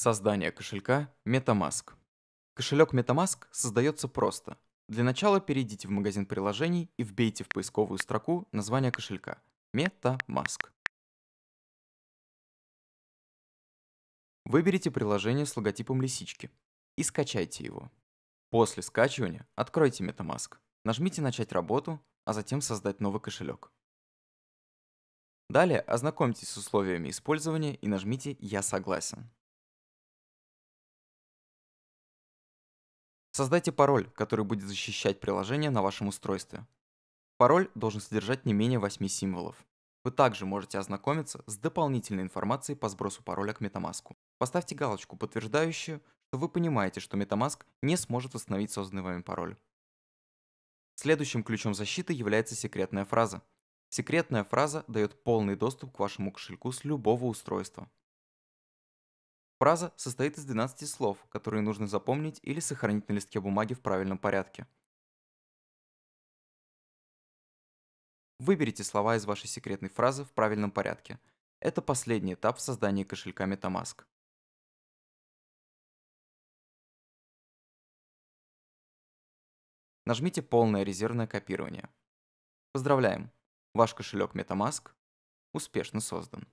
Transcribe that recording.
Создание кошелька MetaMask. Кошелек MetaMask создается просто. Для начала перейдите в магазин приложений и вбейте в поисковую строку название кошелька MetaMask. Выберите приложение с логотипом лисички и скачайте его. После скачивания откройте MetaMask, нажмите «Начать работу», а затем «Создать новый кошелек». Далее ознакомьтесь с условиями использования и нажмите «Я согласен». Создайте пароль, который будет защищать приложение на вашем устройстве. Пароль должен содержать не менее 8 символов. Вы также можете ознакомиться с дополнительной информацией по сбросу пароля к MetaMask. Поставьте галочку, подтверждающую, что вы понимаете, что MetaMask не сможет восстановить созданный вами пароль. Следующим ключом защиты является секретная фраза. Секретная фраза дает полный доступ к вашему кошельку с любого устройства. Фраза состоит из 12 слов, которые нужно запомнить или сохранить на листке бумаги в правильном порядке. Выберите слова из вашей секретной фразы в правильном порядке. Это последний этап в создании кошелька MetaMask. Нажмите «Полное резервное копирование». Поздравляем! Ваш кошелек MetaMask успешно создан.